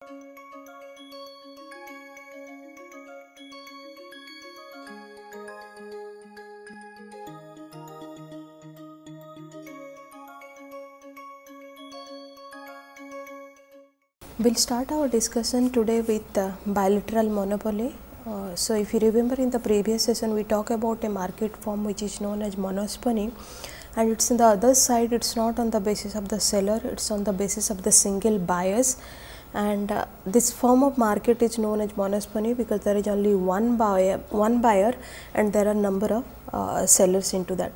We'll start our discussion today with uh, bilateral monopoly. Uh, so, if you remember in the previous session, we talked about a market form which is known as monospony and it's in the other side, it's not on the basis of the seller, it's on the basis of the single buyers and uh, this form of market is known as monospony because there is only one buyer one buyer and there are number of uh, sellers into that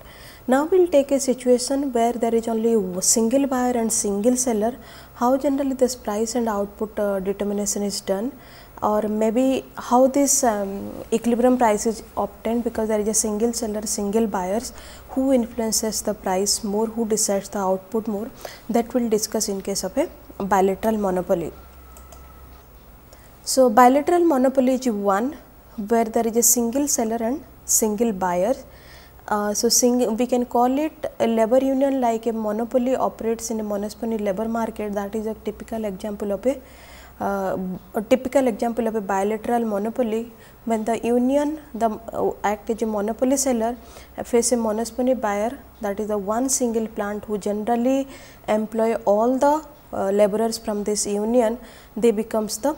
now we'll take a situation where there is only single buyer and single seller how generally this price and output uh, determination is done or maybe how this um, equilibrium price is obtained because there is a single seller single buyers who influences the price more who decides the output more that we'll discuss in case of a bilateral monopoly so, bilateral monopoly is one where there is a single seller and single buyer. Uh, so, sing, we can call it a labor union like a monopoly operates in a monopoly labor market that is a typical example of a, uh, a typical example of a bilateral monopoly when the union the uh, act as a monopoly seller face a monopoly buyer that is the one single plant who generally employ all the uh, laborers from this union they becomes the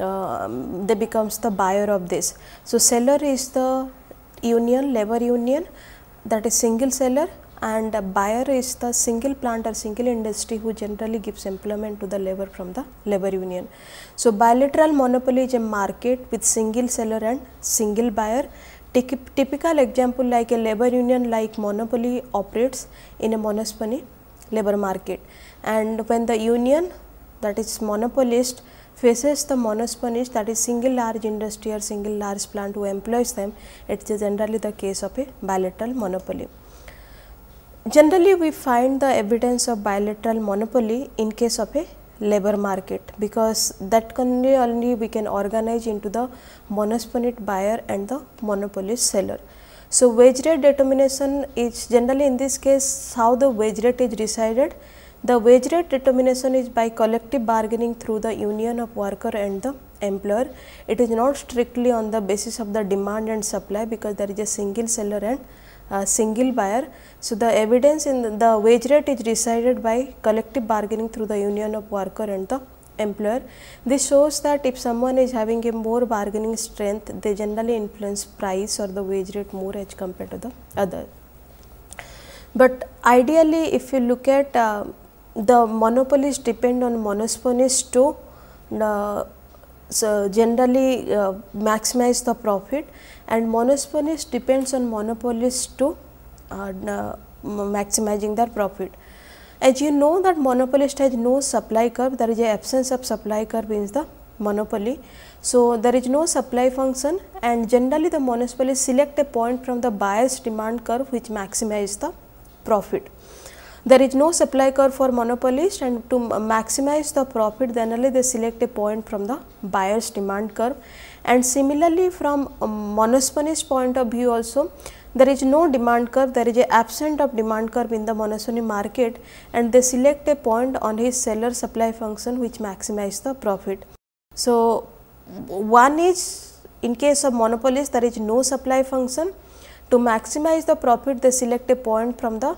uh, they becomes the buyer of this. So, seller is the union, labor union that is single seller and a buyer is the single plant or single industry who generally gives employment to the labor from the labor union. So, bilateral monopoly is a market with single seller and single buyer. Typical example like a labor union like monopoly operates in a monospony labor market and when the union that is monopolist faces the monosponish that is single large industry or single large plant who employs them, it is generally the case of a bilateral monopoly. Generally, we find the evidence of bilateral monopoly in case of a labor market because that only only we can organize into the monosponic buyer and the monopolist seller. So, wage rate determination is generally in this case how the wage rate is decided the wage rate determination is by collective bargaining through the union of worker and the employer. It is not strictly on the basis of the demand and supply because there is a single seller and uh, single buyer. So, the evidence in the, the wage rate is decided by collective bargaining through the union of worker and the employer. This shows that if someone is having a more bargaining strength, they generally influence price or the wage rate more as compared to the other. But ideally, if you look at uh, the monopolies depend on monosponists to uh, so generally uh, maximize the profit and monosponists depends on monopolists to uh, uh, maximizing their profit. As you know that monopolist has no supply curve, there is a absence of supply curve in the monopoly. So, there is no supply function and generally the monopolist select a point from the buyer's demand curve which maximize the profit. There is no supply curve for monopolist and to maximize the profit generally they select a point from the buyer's demand curve. And similarly from monopolist point of view also there is no demand curve, there is a absent of demand curve in the monopsony market and they select a point on his seller supply function which maximize the profit. So, one is in case of monopolist there is no supply function to maximize the profit they select a point from the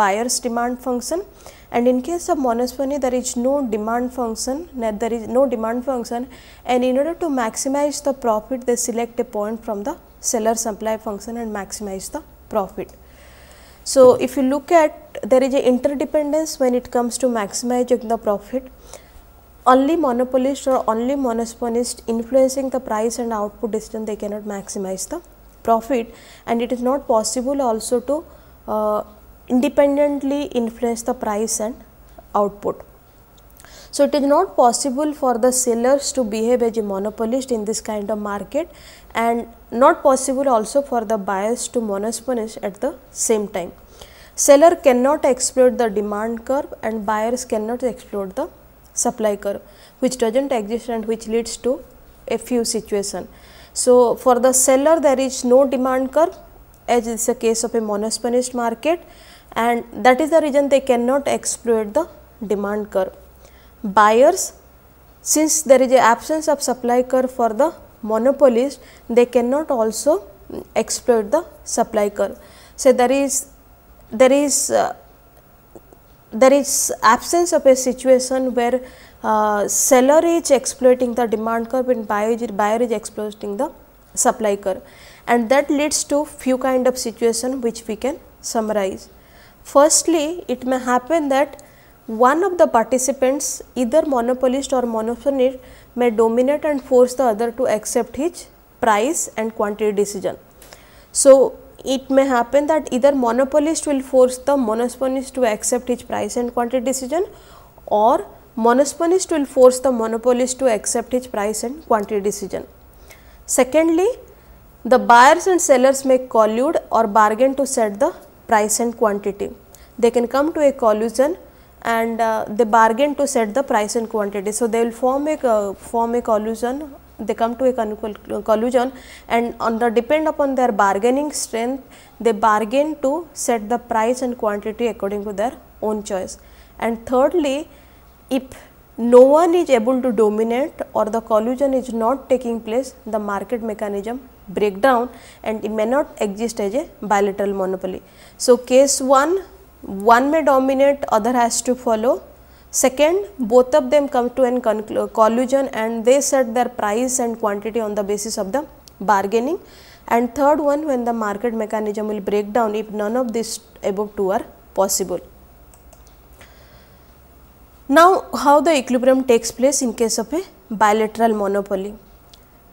buyer's demand function and in case of monospony there is no demand function there is no demand function and in order to maximize the profit they select a point from the seller supply function and maximize the profit. So, if you look at there is a interdependence when it comes to maximizing the profit only monopolist or only monopolist influencing the price and output distance they cannot maximize the profit and it is not possible also to uh, independently influence the price and output. So, it is not possible for the sellers to behave as a monopolist in this kind of market and not possible also for the buyers to monopolist at the same time. Seller cannot exploit the demand curve and buyers cannot exploit the supply curve which does not exist and which leads to a few situation. So, for the seller there is no demand curve as is the case of a monopolist market and that is the reason they cannot exploit the demand curve. Buyers since there is a absence of supply curve for the monopolist they cannot also exploit the supply curve. So, there is there is uh, there is absence of a situation where uh, seller is exploiting the demand curve and buyer, buyer is exploiting the supply curve and that leads to few kind of situation which we can summarize. Firstly, it may happen that one of the participants either monopolist or monophonist may dominate and force the other to accept his price and quantity decision. So, it may happen that either monopolist will force the monophonist to accept his price and quantity decision or monophonist will force the monopolist to accept his price and quantity decision. Secondly, the buyers and sellers may collude or bargain to set the price and quantity. They can come to a collusion and uh, they bargain to set the price and quantity. So, they will form a uh, form a collusion they come to a collusion and on the depend upon their bargaining strength they bargain to set the price and quantity according to their own choice. And thirdly, if no one is able to dominate or the collusion is not taking place, the market mechanism break down and it may not exist as a bilateral monopoly. So, case 1, one may dominate, other has to follow. Second, both of them come to an collusion and they set their price and quantity on the basis of the bargaining. And third one, when the market mechanism will break down if none of these above two are possible. Now, how the equilibrium takes place in case of a bilateral monopoly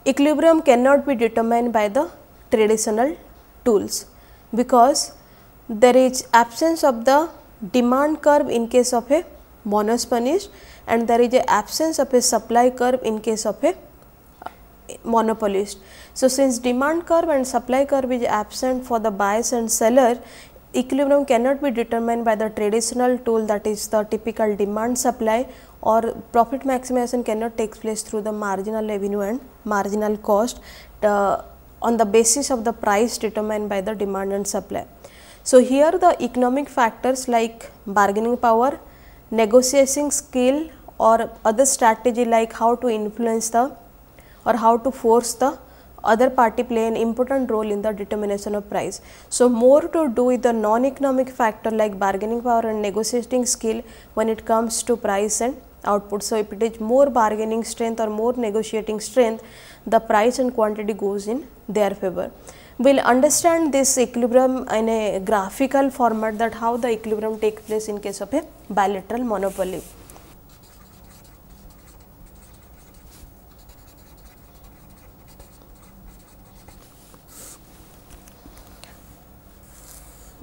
equilibrium cannot be determined by the traditional tools because there is absence of the demand curve in case of a monosponish and there is a absence of a supply curve in case of a monopolist. So, since demand curve and supply curve is absent for the buyers and seller, equilibrium cannot be determined by the traditional tool that is the typical demand supply or profit maximization cannot take place through the marginal revenue and marginal cost uh, on the basis of the price determined by the demand and supply. So, here the economic factors like bargaining power, negotiating skill or other strategy like how to influence the or how to force the other party play an important role in the determination of price. So, more to do with the non-economic factor like bargaining power and negotiating skill when it comes to price and output. So, if it is more bargaining strength or more negotiating strength, the price and quantity goes in their favor. We will understand this equilibrium in a graphical format that how the equilibrium takes place in case of a bilateral monopoly.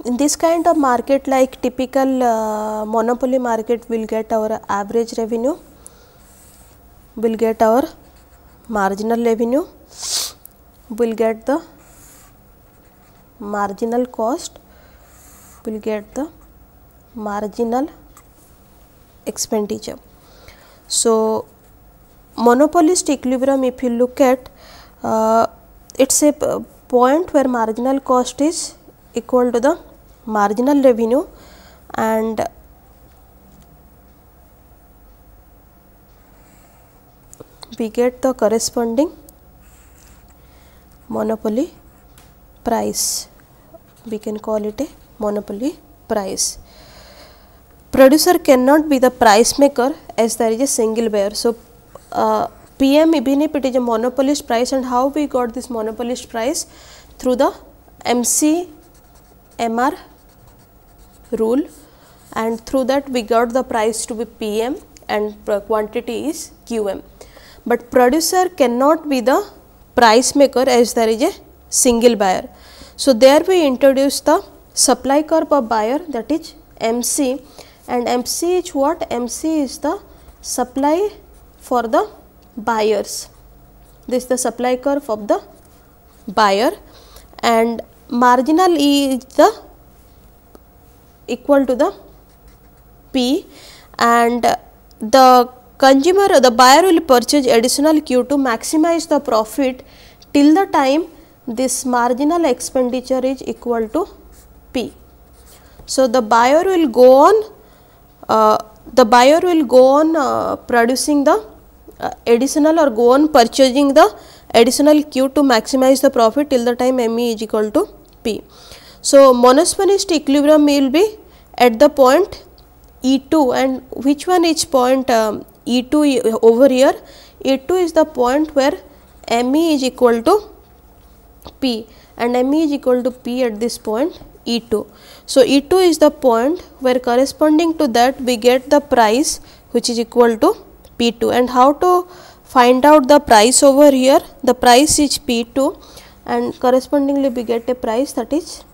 In this kind of market like typical uh, monopoly market will get our average revenue, will get our marginal revenue, will get the marginal cost, will get the marginal expenditure. So, monopolist equilibrium if you look at uh, it is a point where marginal cost is equal to the marginal revenue and we get the corresponding monopoly price. We can call it a monopoly price. Producer cannot be the price maker as there is a single buyer. So, uh, PM even if it is a monopolist price and how we got this monopolist price through the MC MR rule and through that we got the price to be PM and quantity is QM. But producer cannot be the price maker as there is a single buyer. So, there we introduce the supply curve of buyer that is MC and MC is what? MC is the supply for the buyers. This is the supply curve of the buyer and marginal is the equal to the P and the consumer or the buyer will purchase additional Q to maximize the profit till the time this marginal expenditure is equal to P. So, the buyer will go on uh, the buyer will go on uh, producing the uh, additional or go on purchasing the additional Q to maximize the profit till the time ME is equal to P. So, monosphenistic equilibrium will be at the point E2 and which one is point um, E2 over here? E2 is the point where ME is equal to P and ME is equal to P at this point E2. So, E2 is the point where corresponding to that we get the price which is equal to P2 and how to find out the price over here? The price is P2 and correspondingly we get a price that is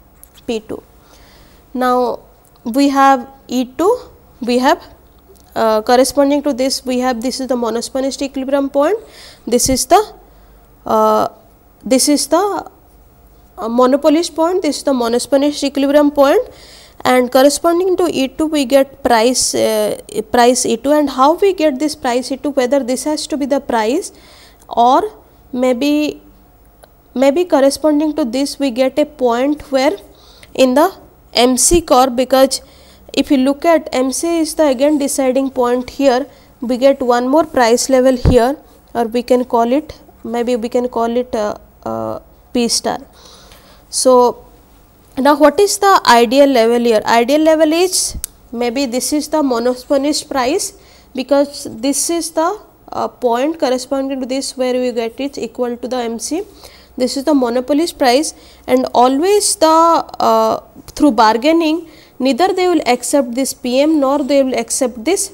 P2. Now, we have E2, we have uh, corresponding to this we have this is the monospanist equilibrium point, this is the uh, this is the uh, monopolist point, this is the monospanist equilibrium point and corresponding to E2 we get price uh, price E2 and how we get this price E2 whether this has to be the price or maybe maybe corresponding to this we get a point where in the MC curve because if you look at MC is the again deciding point here we get one more price level here or we can call it maybe we can call it uh, uh, P star. So, now what is the ideal level here? Ideal level is maybe this is the monosponish price because this is the uh, point corresponding to this where we get it equal to the MC this is the monopolist price and always the uh, through bargaining neither they will accept this pm nor they will accept this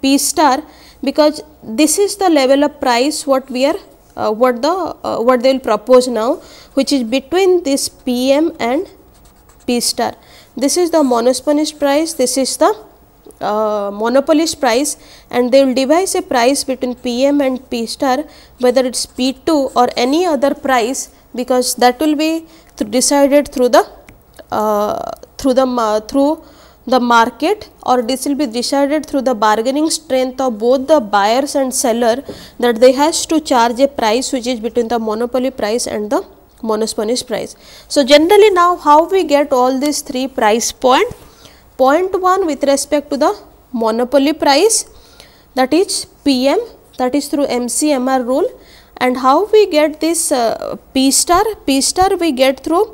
p star because this is the level of price what we are uh, what the uh, what they will propose now which is between this pm and p star this is the monopolist price this is the uh, monopolist price and they will devise a price between PM and P star whether it is P2 or any other price because that will be th decided through the uh, through the through the market or this will be decided through the bargaining strength of both the buyers and seller that they has to charge a price which is between the monopoly price and the monopolist price. So, generally now how we get all these three price point 0.1 with respect to the monopoly price that is PM that is through MCMR rule and how we get this uh, P star, P star we get through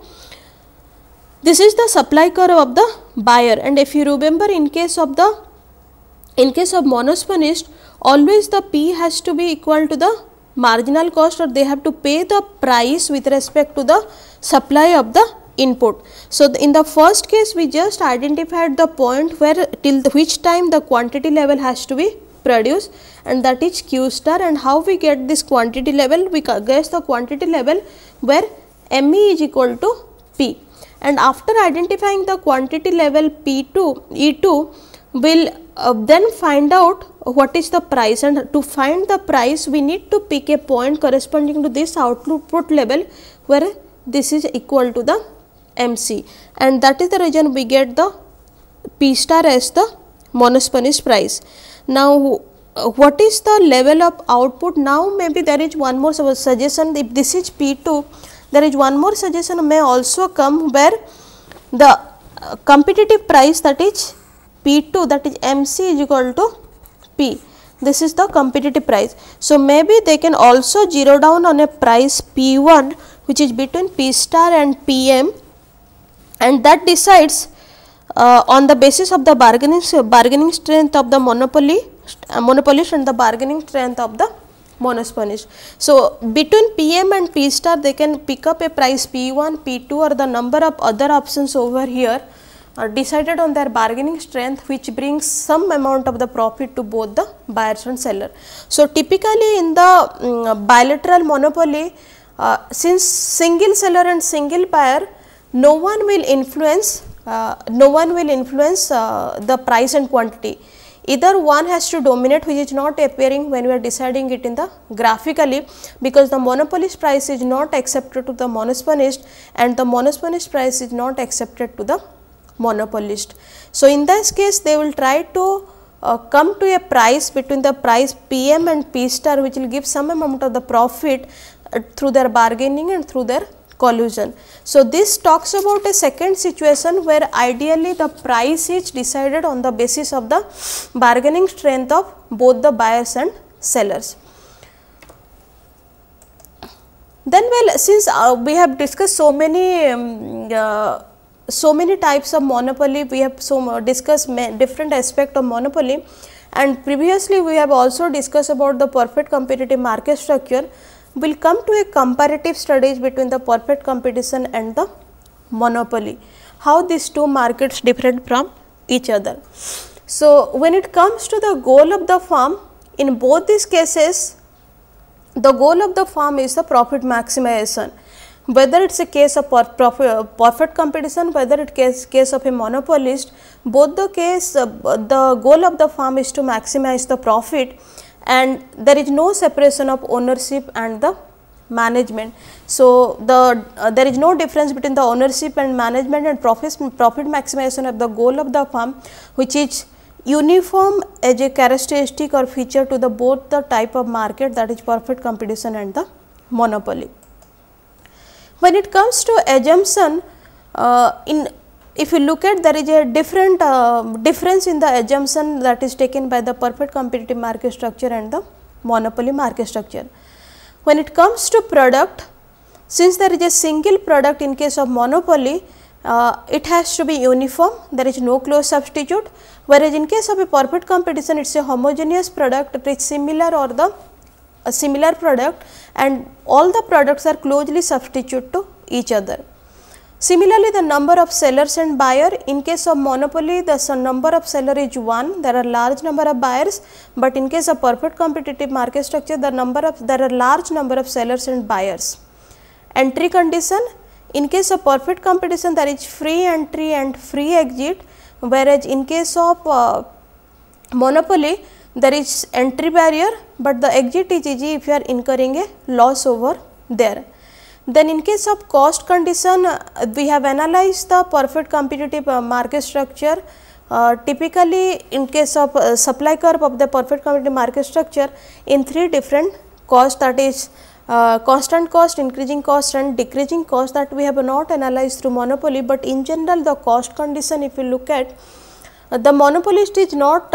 this is the supply curve of the buyer and if you remember in case of the in case of monospanist always the P has to be equal to the marginal cost or they have to pay the price with respect to the supply of the input. So, in the first case we just identified the point where till which time the quantity level has to be produced and that is q star and how we get this quantity level we guess the quantity level where ME is equal to P and after identifying the quantity level P2 E2 will uh, then find out what is the price and to find the price we need to pick a point corresponding to this output level where this is equal to the MC and that is the reason we get the P star as the monospanish price. Now what is the level of output now maybe there is one more suggestion if this is P2 there is one more suggestion may also come where the uh, competitive price that is P2 that is MC is equal to P this is the competitive price. So, maybe they can also zero down on a price P1 which is between P star and PM and that decides uh, on the basis of the bargaining bargaining strength of the monopoly uh, monopolist and the bargaining strength of the monopolist. So, between PM and P star they can pick up a price P1, P2 or the number of other options over here are uh, decided on their bargaining strength which brings some amount of the profit to both the buyers and seller. So, typically in the um, bilateral monopoly uh, since single seller and single buyer no one will influence uh, no one will influence uh, the price and quantity either one has to dominate which is not appearing when we are deciding it in the graphically because the monopolist price is not accepted to the monopolist and the monopolist price is not accepted to the monopolist. So, in this case they will try to uh, come to a price between the price PM and P star which will give some amount of the profit uh, through their bargaining and through their collusion. So, this talks about a second situation where ideally the price is decided on the basis of the bargaining strength of both the buyers and sellers. Then well since uh, we have discussed so many um, uh, so many types of monopoly we have so uh, discussed different aspect of monopoly and previously we have also discussed about the perfect competitive market structure we will come to a comparative studies between the perfect competition and the monopoly, how these two markets different from each other. So, when it comes to the goal of the firm, in both these cases, the goal of the firm is the profit maximization. Whether it is a case of perfect competition, whether it is case of a monopolist, both the case, uh, the goal of the firm is to maximize the profit and there is no separation of ownership and the management. So, the uh, there is no difference between the ownership and management and profit, profit maximization of the goal of the firm which is uniform as a characteristic or feature to the both the type of market that is perfect competition and the monopoly. When it comes to assumption uh, in if you look at there is a different uh, difference in the assumption that is taken by the perfect competitive market structure and the monopoly market structure. When it comes to product, since there is a single product in case of monopoly, uh, it has to be uniform, there is no close substitute, whereas in case of a perfect competition, it is a homogeneous product, it is similar or the similar product and all the products are closely substitute to each other. Similarly, the number of sellers and buyer, in case of monopoly, the number of seller is 1, there are large number of buyers, but in case of perfect competitive market structure, the number of, there are large number of sellers and buyers. Entry condition, in case of perfect competition, there is free entry and free exit, whereas in case of uh, monopoly, there is entry barrier, but the exit is easy if you are incurring a loss over there. Then in case of cost condition, uh, we have analyzed the perfect competitive uh, market structure. Uh, typically, in case of uh, supply curve of the perfect competitive market structure in three different cost that is uh, constant cost, increasing cost and decreasing cost that we have not analyzed through monopoly, but in general the cost condition if you look at uh, the monopolist is not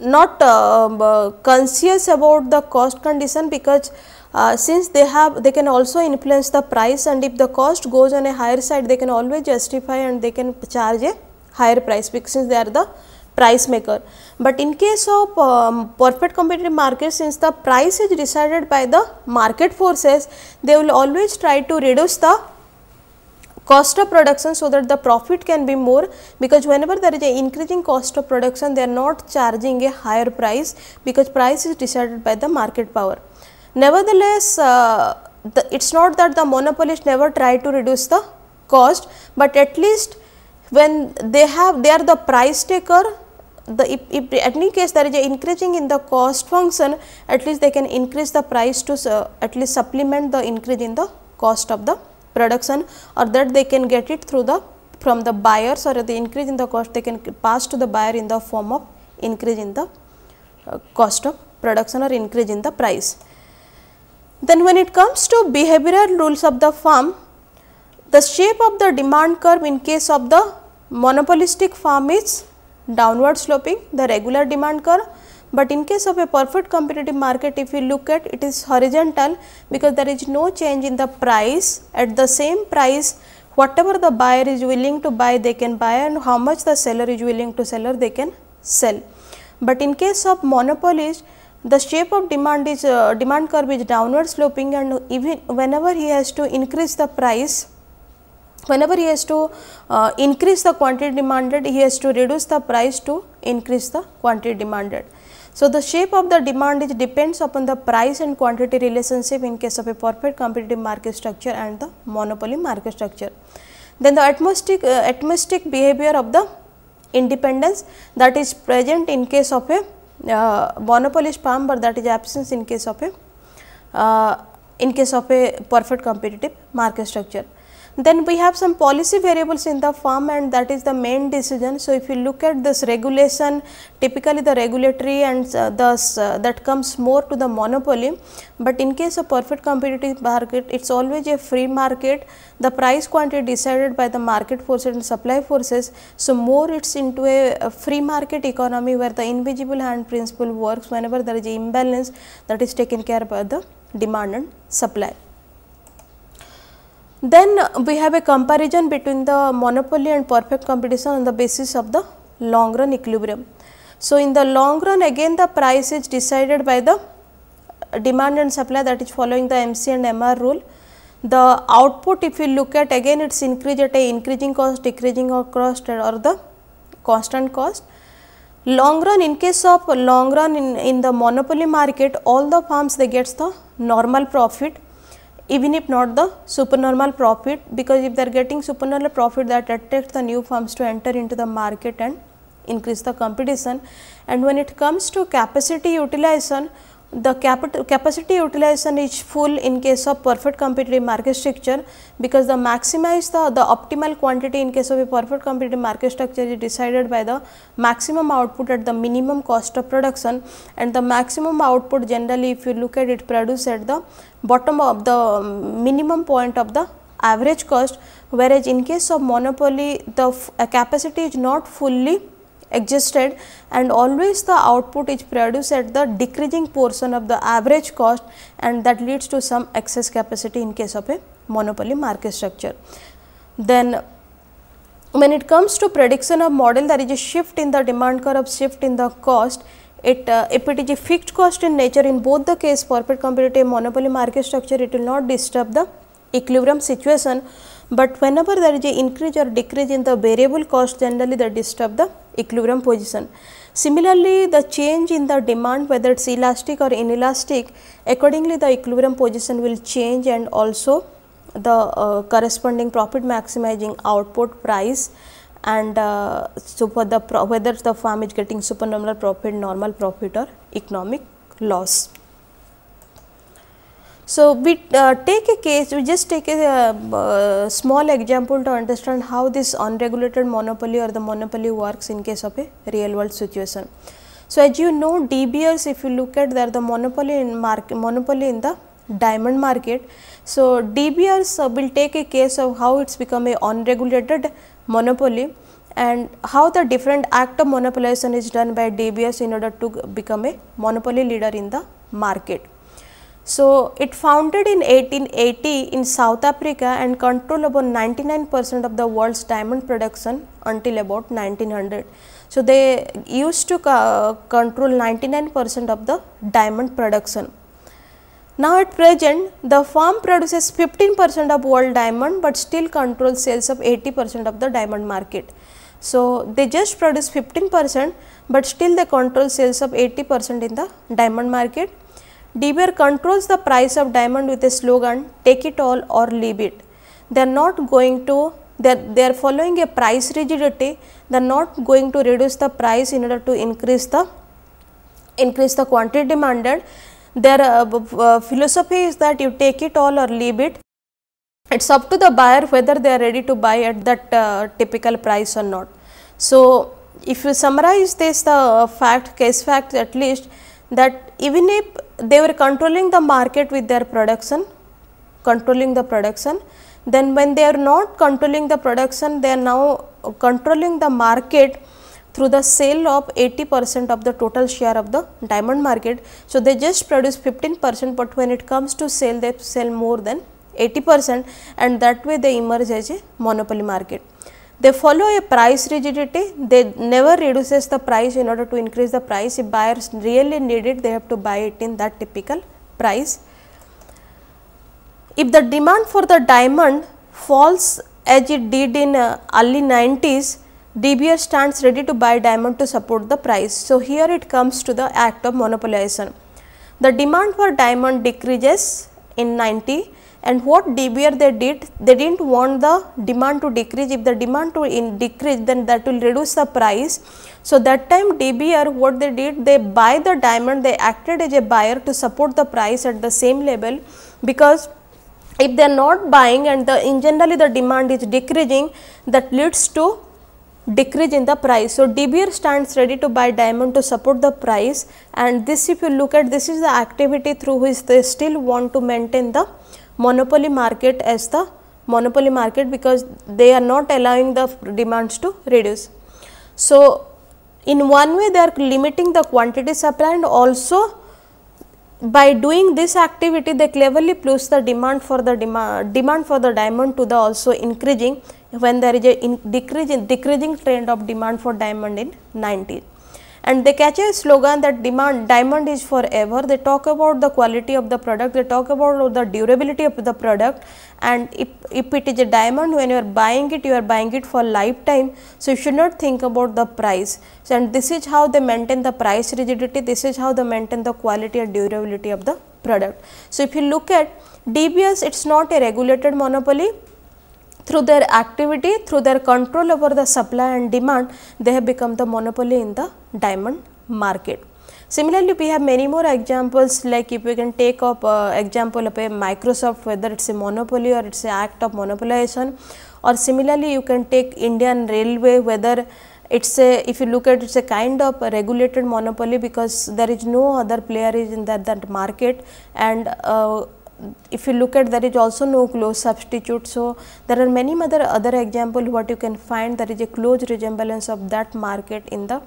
not um, conscious about the cost condition because uh, since they have they can also influence the price and if the cost goes on a higher side they can always justify and they can charge a higher price because since they are the price maker. But in case of um, perfect competitive market since the price is decided by the market forces they will always try to reduce the cost of production so that the profit can be more because whenever there is a increasing cost of production they are not charging a higher price because price is decided by the market power. Nevertheless, uh, the, it is not that the monopolist never try to reduce the cost, but at least when they have they are the price taker the if, if any case there is a increasing in the cost function at least they can increase the price to uh, at least supplement the increase in the cost of the production or that they can get it through the from the buyers or the increase in the cost they can pass to the buyer in the form of increase in the uh, cost of production or increase in the price. Then when it comes to behavioral rules of the firm, the shape of the demand curve in case of the monopolistic firm is downward sloping, the regular demand curve. But in case of a perfect competitive market, if you look at it is horizontal because there is no change in the price. At the same price, whatever the buyer is willing to buy, they can buy and how much the seller is willing to seller, they can sell. But in case of monopolist, the shape of demand is uh, demand curve is downward sloping and even whenever he has to increase the price whenever he has to uh, increase the quantity demanded he has to reduce the price to increase the quantity demanded. So, the shape of the demand is depends upon the price and quantity relationship in case of a perfect competitive market structure and the monopoly market structure. Then the atmospheric, uh, atmospheric behavior of the independence that is present in case of a monopolist पाम बर that is absence in case of a in case of a perfect competitive market structure Then we have some policy variables in the firm and that is the main decision. So, if you look at this regulation, typically the regulatory and uh, thus uh, that comes more to the monopoly, but in case of perfect competitive market, it is always a free market. The price quantity decided by the market forces and supply forces. So, more it is into a, a free market economy where the invisible hand principle works whenever there is imbalance that is taken care by the demand and supply. Then we have a comparison between the monopoly and perfect competition on the basis of the long run equilibrium. So, in the long run again the price is decided by the demand and supply that is following the MC and MR rule. The output if you look at again it is increased at a increasing cost, decreasing cost or the constant cost. Long run in case of long run in, in the monopoly market all the firms they get the normal profit even if not the supernormal profit because if they are getting supernormal profit that attracts the new firms to enter into the market and increase the competition and when it comes to capacity utilization the capacity utilization is full in case of perfect competitive market structure because the maximize the, the optimal quantity in case of a perfect competitive market structure is decided by the maximum output at the minimum cost of production and the maximum output generally if you look at it produced at the bottom of the minimum point of the average cost whereas in case of monopoly the capacity is not fully existed and always the output is produced at the decreasing portion of the average cost and that leads to some excess capacity in case of a monopoly market structure. Then when it comes to prediction of model there is a shift in the demand curve shift in the cost it uh, if it is a fixed cost in nature in both the case perfect competitive monopoly market structure it will not disturb the equilibrium situation but whenever there is a increase or decrease in the variable cost generally that disturb the equilibrium position. Similarly, the change in the demand whether it is elastic or inelastic accordingly the equilibrium position will change and also the uh, corresponding profit maximizing output price and uh, so for the whether the firm is getting supernormal profit, normal profit or economic loss. So, we uh, take a case, we just take a uh, uh, small example to understand how this unregulated monopoly or the monopoly works in case of a real world situation. So, as you know DBS, if you look at there the monopoly in market, monopoly in the diamond market. So, DBS uh, will take a case of how it's become a unregulated monopoly and how the different act of monopolization is done by DBS in order to become a monopoly leader in the market. So, it founded in 1880 in South Africa and controlled about 99 percent of the world's diamond production until about 1900. So, they used to uh, control 99 percent of the diamond production. Now, at present the firm produces 15 percent of world diamond, but still controls sales of 80 percent of the diamond market. So, they just produce 15 percent, but still they control sales of 80 percent in the diamond market De Beer controls the price of diamond with a slogan take it all or leave it. They are not going to they are, they are following a price rigidity they are not going to reduce the price in order to increase the increase the quantity demanded. Their uh, uh, philosophy is that you take it all or leave it. It's up to the buyer whether they are ready to buy at that uh, typical price or not. So, if you summarize this the uh, fact case fact at least that even if they were controlling the market with their production, controlling the production. Then when they are not controlling the production, they are now controlling the market through the sale of 80 percent of the total share of the diamond market. So, they just produce 15 percent, but when it comes to sale, they sell more than 80 percent and that way they emerge as a monopoly market. They follow a price rigidity, they never reduces the price in order to increase the price. If buyers really need it, they have to buy it in that typical price. If the demand for the diamond falls as it did in uh, early 90s, DBS stands ready to buy diamond to support the price. So, here it comes to the act of monopolization. The demand for diamond decreases in 90 and what DBR they did, they did not want the demand to decrease. If the demand to decrease, then that will reduce the price. So, that time DBR what they did, they buy the diamond, they acted as a buyer to support the price at the same level because if they are not buying and the in generally the demand is decreasing, that leads to decrease in the price. So, DBR stands ready to buy diamond to support the price and this if you look at this is the activity through which they still want to maintain the monopoly market as the monopoly market because they are not allowing the demands to reduce. So, in one way they are limiting the quantity supply and also by doing this activity they cleverly push the demand for the demand, demand for the diamond to the also increasing when there is a in decreasing, decreasing trend of demand for diamond in 19 and they catch a slogan that demand diamond is forever. They talk about the quality of the product, they talk about the durability of the product and if, if it is a diamond when you are buying it, you are buying it for lifetime. So, you should not think about the price. So, and this is how they maintain the price rigidity, this is how they maintain the quality and durability of the product. So, if you look at DBS, it is not a regulated monopoly, through their activity, through their control over the supply and demand, they have become the monopoly in the diamond market. Similarly, we have many more examples like if we can take up uh, example of a Microsoft whether it is a monopoly or it is a act of monopolization or similarly you can take Indian railway whether it is a if you look at it is a kind of a regulated monopoly because there is no other player is in that, that market and uh, if you look at there is also no close substitute. So, there are many other, other example what you can find there is a close resemblance of that market in the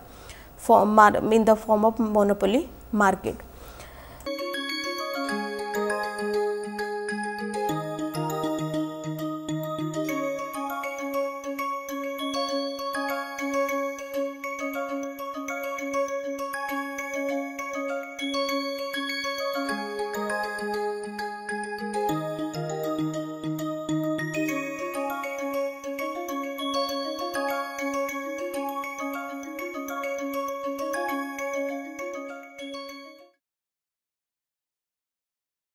form in the form of monopoly market.